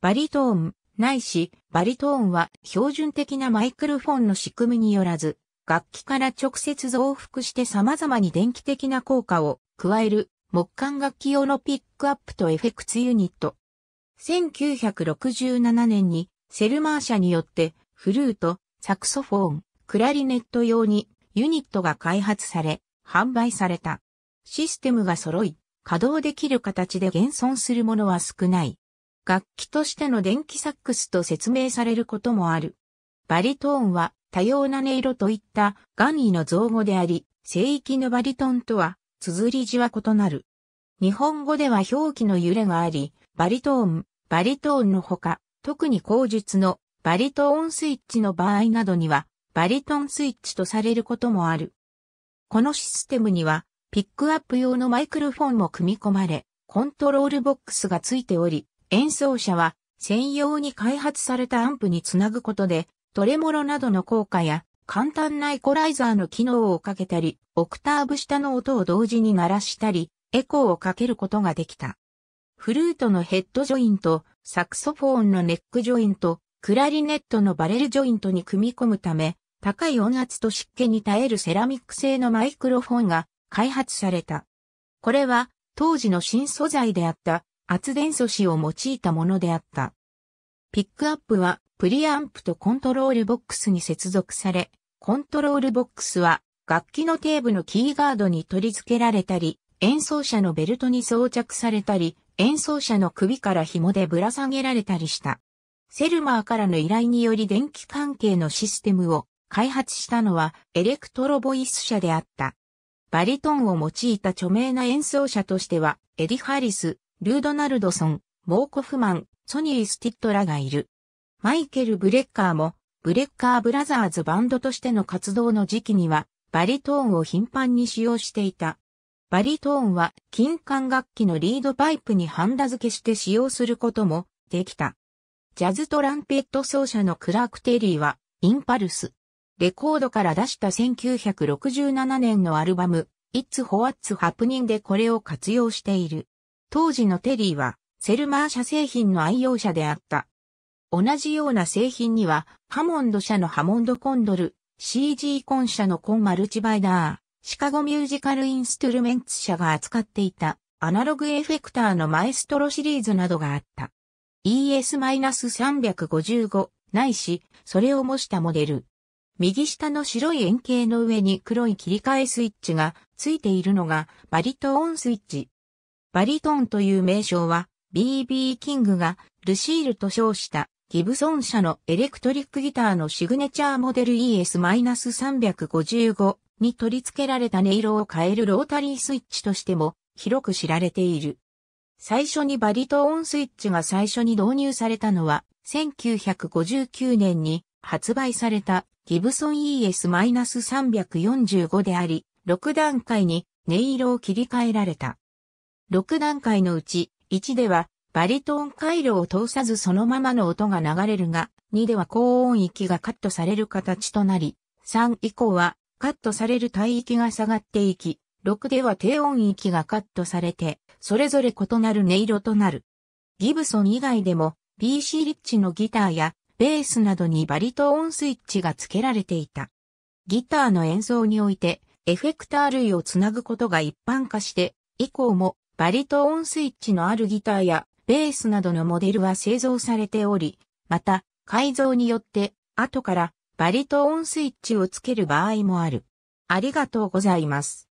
バリトーン、ないし、バリトーンは標準的なマイクロフォンの仕組みによらず、楽器から直接増幅して様々に電気的な効果を加える木管楽器用のピックアップとエフェクツユニット。1967年にセルマー社によってフルート、サクソフォーン、クラリネット用にユニットが開発され、販売された。システムが揃い、稼働できる形で現存するものは少ない。楽器としての電気サックスと説明されることもある。バリトーンは多様な音色といったガニの造語であり、聖域のバリトンとは、綴り字は異なる。日本語では表記の揺れがあり、バリトーン、バリトーンのほか、特に口述のバリトーンスイッチの場合などには、バリトンスイッチとされることもある。このシステムには、ピックアップ用のマイクロフォンも組み込まれ、コントロールボックスがついており、演奏者は専用に開発されたアンプにつなぐことで、トレモロなどの効果や簡単なイコライザーの機能をかけたり、オクターブ下の音を同時に鳴らしたり、エコーをかけることができた。フルートのヘッドジョイント、サクソフォーンのネックジョイント、クラリネットのバレルジョイントに組み込むため、高い音圧と湿気に耐えるセラミック製のマイクロフォンが開発された。これは当時の新素材であった圧電素子を用いたものであった。ピックアップはプリアンプとコントロールボックスに接続され、コントロールボックスは楽器のテーブのキーガードに取り付けられたり、演奏者のベルトに装着されたり、演奏者の首から紐でぶら下げられたりした。セルマーからの依頼により電気関係のシステムを開発したのはエレクトロボイス社であった。バリトンを用いた著名な演奏者としては、エディ・ハリス、ルードナルドソン、ボーコフマン、ソニー・スティットらがいる。マイケル・ブレッカーも、ブレッカー・ブラザーズバンドとしての活動の時期には、バリトーンを頻繁に使用していた。バリトーンは金管楽器のリードパイプにハンダ付けして使用することもできた。ジャズトランペット奏者のクラーク・テリーは、インパルス。レコードから出した1967年のアルバム、It's What's Happening でこれを活用している。当時のテリーは、セルマー社製品の愛用者であった。同じような製品には、ハモンド社のハモンドコンドル、CG コン社のコンマルチバイダー、シカゴミュージカルインストゥルメンツ社が扱っていた、アナログエフェクターのマエストロシリーズなどがあった。ES-355 ないし、それを模したモデル。右下の白い円形の上に黒い切り替えスイッチがついているのがバリトーンスイッチ。バリトンという名称は、BB キングがルシールと称したギブソン社のエレクトリックギターのシグネチャーモデル ES-355 に取り付けられた音色を変えるロータリースイッチとしても広く知られている。最初にバリトーンスイッチが最初に導入されたのは1959年に発売されたギブソン ES-345 であり、6段階に音色を切り替えられた。6段階のうち、1では、バリトーン回路を通さずそのままの音が流れるが、2では高音域がカットされる形となり、3以降はカットされる帯域が下がっていき、6では低音域がカットされて、それぞれ異なる音色となる。ギブソン以外でも、BC リッチのギターやベースなどにバリトーンスイッチが付けられていた。ギターの演奏において、エフェクター類をつなぐことが一般化して、以降もバリトーンスイッチのあるギターやベースなどのモデルは製造されており、また改造によって後からバリトーンスイッチをつける場合もある。ありがとうございます。